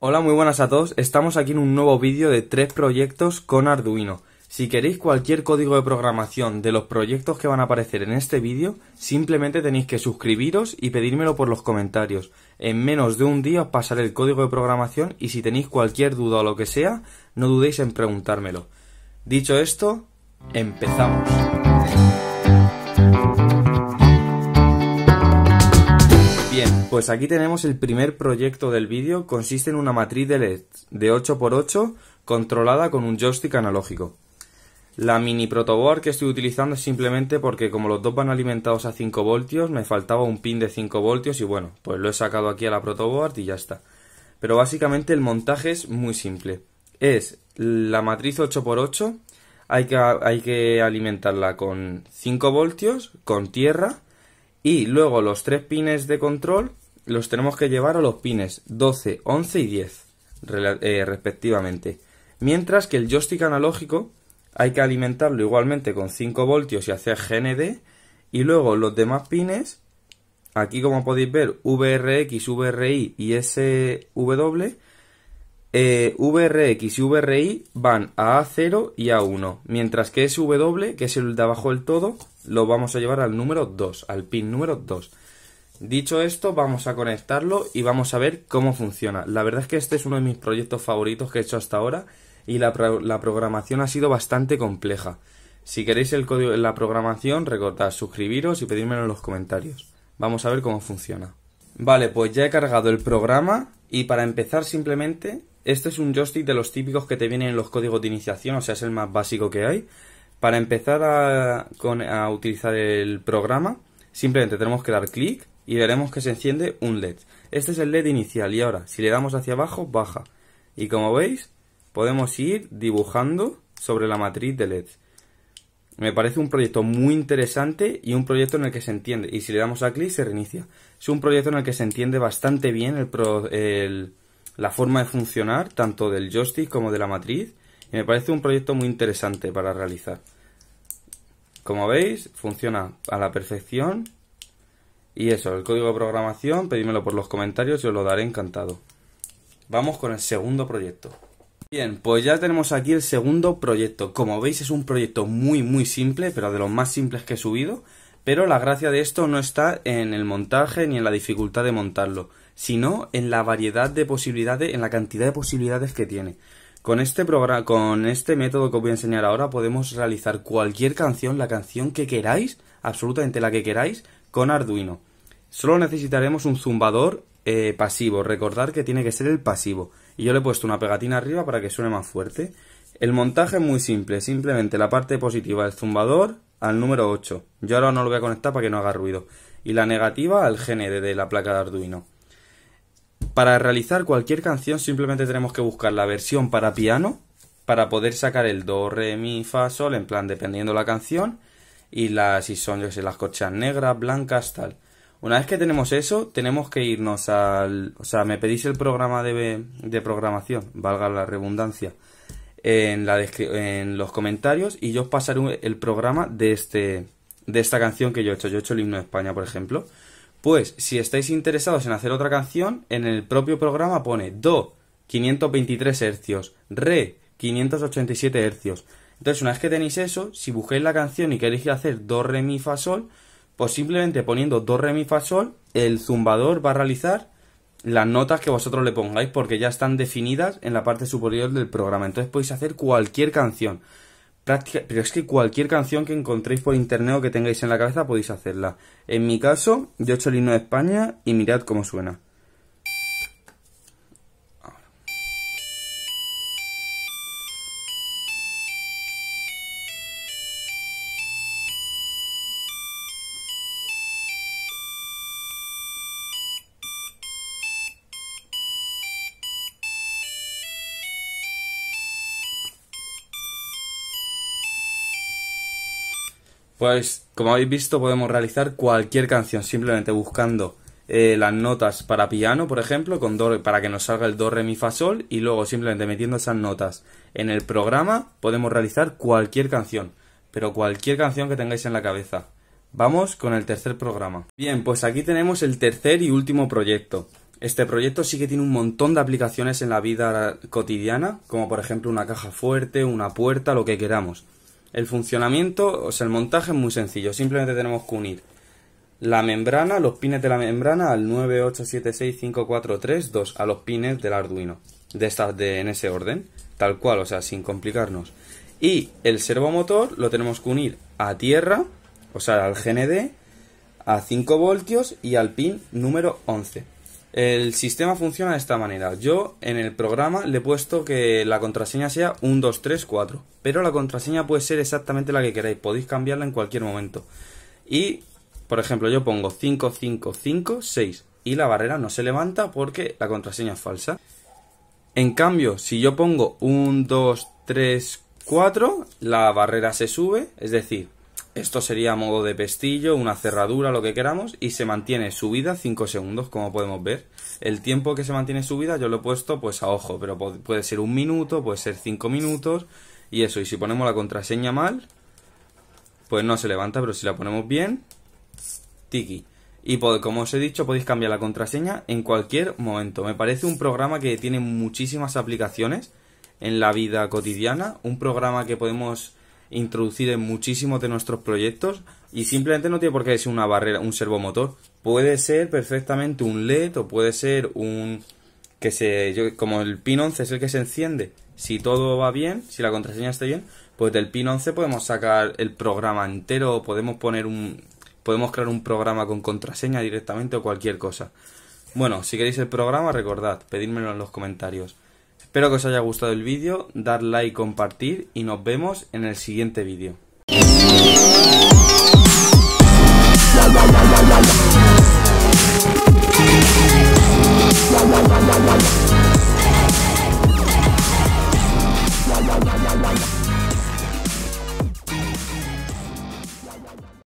Hola, muy buenas a todos. Estamos aquí en un nuevo vídeo de tres proyectos con Arduino. Si queréis cualquier código de programación de los proyectos que van a aparecer en este vídeo, simplemente tenéis que suscribiros y pedírmelo por los comentarios. En menos de un día os pasaré el código de programación y si tenéis cualquier duda o lo que sea, no dudéis en preguntármelo. Dicho esto, empezamos. Bien, pues aquí tenemos el primer proyecto del vídeo, consiste en una matriz de LED de 8x8 controlada con un joystick analógico. La mini protoboard que estoy utilizando es simplemente porque como los dos van alimentados a 5 voltios, me faltaba un pin de 5 voltios y bueno, pues lo he sacado aquí a la protoboard y ya está. Pero básicamente el montaje es muy simple. Es la matriz 8x8, hay que, hay que alimentarla con 5 voltios, con tierra y luego los tres pines de control los tenemos que llevar a los pines 12, 11 y 10 eh, respectivamente. Mientras que el joystick analógico hay que alimentarlo igualmente con 5 voltios y hacer GND. Y luego los demás pines, aquí como podéis ver, VRX, VRI y SW. Eh, VRX y VRI van a A0 y A1, mientras que SW, que es el de abajo del todo, lo vamos a llevar al número 2, al pin número 2. Dicho esto, vamos a conectarlo y vamos a ver cómo funciona. La verdad es que este es uno de mis proyectos favoritos que he hecho hasta ahora y la, programación ha sido bastante compleja. Si queréis el código la programación, recordad suscribiros y pedírmelo en los comentarios. Vamos a ver cómo funciona. Vale, pues ya he cargado el programa y para empezar simplemente, este es un joystick de los típicos que te vienen en los códigos de iniciación, o sea, es el más básico que hay. Para empezar a, utilizar el programa, simplemente tenemos que dar clic y veremos que se enciende un LED. Este es el LED inicial y ahora si le damos hacia abajo baja. Y como veis podemos ir dibujando sobre la matriz de LED. Me parece un proyecto muy interesante y un proyecto en el que se entiende. Y si le damos a clic se reinicia. Es un proyecto en el que se entiende bastante bien la forma de funcionar tanto del joystick como de la matriz y me parece un proyecto muy interesante para realizar. Como veis, funciona a la perfección. Y eso, el código de programación, pedímelo por los comentarios, yo lo daré encantado. Vamos con el segundo proyecto. Bien, pues ya tenemos aquí el segundo proyecto. Como veis es un proyecto muy muy simple, pero de los más simples que he subido. Pero la gracia de esto no está en el montaje ni en la dificultad de montarlo, sino en la variedad de posibilidades, en la cantidad de posibilidades que tiene. Con este, programa, con este método que os voy a enseñar ahora podemos realizar cualquier canción, la canción que queráis, absolutamente la que queráis, con Arduino. Solo necesitaremos un zumbador eh, pasivo, recordar que tiene que ser el pasivo. Y yo le he puesto una pegatina arriba para que suene más fuerte. El montaje es muy simple, simplemente la parte positiva del zumbador al número 8. Yo ahora no lo voy a conectar para que no haga ruido. Y la negativa al GND e de la placa de Arduino. Para realizar cualquier canción simplemente tenemos que buscar la versión para piano para poder sacar el do, re, mi, fa, sol, en plan dependiendo la canción y las si son, yo las cochas negras, blancas, tal. Una vez que tenemos eso, tenemos que irnos al... O sea, me pedís el programa de, programación, valga la redundancia, en, la en los comentarios y yo os pasaré el programa de, este, de esta canción que yo he hecho. Yo he hecho el himno de España, por ejemplo. Pues si estáis interesados en hacer otra canción, en el propio programa pone Do 523 hercios, Re 587 hercios. Entonces, una vez que tenéis eso, si busquéis la canción y queréis hacer Do, Re, Mi, Fa, Sol, pues simplemente poniendo Do, Re, Mi, Fa, Sol, el zumbador va a realizar las notas que vosotros le pongáis porque ya están definidas en la parte superior del programa. Entonces podéis hacer cualquier canción pero es que cualquier canción que encontréis por internet o que tengáis en la cabeza podéis hacerla. En mi caso, yo he hecho el himno de España y mirad cómo suena. Pues como habéis visto podemos realizar cualquier canción simplemente buscando eh, las notas para piano, por ejemplo, con do, para que nos salga el do, re, mi, fa, sol y luego simplemente metiendo esas notas en el programa podemos realizar cualquier canción, pero cualquier canción que tengáis en la cabeza. Vamos con el tercer programa. Bien, pues aquí tenemos el tercer y último proyecto. Este proyecto sí que tiene un montón de aplicaciones en la vida cotidiana, como por ejemplo una caja fuerte, una puerta, lo que queramos. El funcionamiento, o sea, el montaje es muy sencillo. Simplemente tenemos que unir la membrana, los pines de la membrana al 98765432, a los pines del Arduino. De estas de, en ese orden, tal cual, o sea, sin complicarnos. Y el servomotor lo tenemos que unir a tierra, o sea, al GND, a 5 voltios y al pin número 11. El sistema funciona de esta manera. Yo en el programa le he puesto que la contraseña sea 1234, pero la contraseña puede ser exactamente la que queráis, podéis cambiarla en cualquier momento. Y, por ejemplo, yo pongo 5556 y la barrera no se levanta porque la contraseña es falsa. En cambio, si yo pongo 1, 2, 3, la barrera se sube, es decir, esto sería modo de pestillo, una cerradura, lo que queramos, y se mantiene subida 5 segundos, como podemos ver. El tiempo que se mantiene subida yo lo he puesto pues a ojo, pero puede ser un minuto, puede ser 5 minutos, y eso. Y si ponemos la contraseña mal, pues no se levanta, pero si la ponemos bien, tiki. Y como os he dicho, podéis cambiar la contraseña en cualquier momento. Me parece un programa que tiene muchísimas aplicaciones en la vida cotidiana, un programa que podemos introducir en muchísimos de nuestros proyectos y simplemente no tiene por qué ser una barrera, un servomotor. Puede ser perfectamente un LED o puede ser un que se yo, como el pin 11 es el que se enciende. Si todo va bien, si la contraseña está bien, pues del pin 11 podemos sacar el programa entero o podemos poner un podemos crear un programa con contraseña directamente o cualquier cosa. Bueno, si queréis el programa, recordad, pedírmelo en los comentarios. Espero que os haya gustado el vídeo, dar like, compartir y nos vemos en el siguiente vídeo.